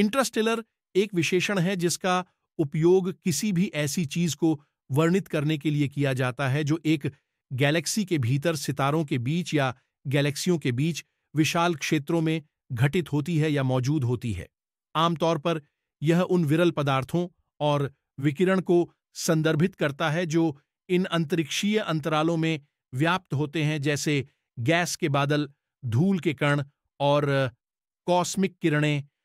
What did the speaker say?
इंट्रास्टेलर एक विशेषण है जिसका उपयोग किसी भी ऐसी चीज को वर्णित करने के लिए किया जाता है जो एक गैलेक्सी के भीतर सितारों के बीच या गैलेक्सियों के बीच विशाल क्षेत्रों में घटित होती है या मौजूद होती है आमतौर पर यह उन विरल पदार्थों और विकिरण को संदर्भित करता है जो इन अंतरिक्षीय अंतरालों में व्याप्त होते हैं जैसे गैस के बादल धूल के कण और कॉस्मिक किरणें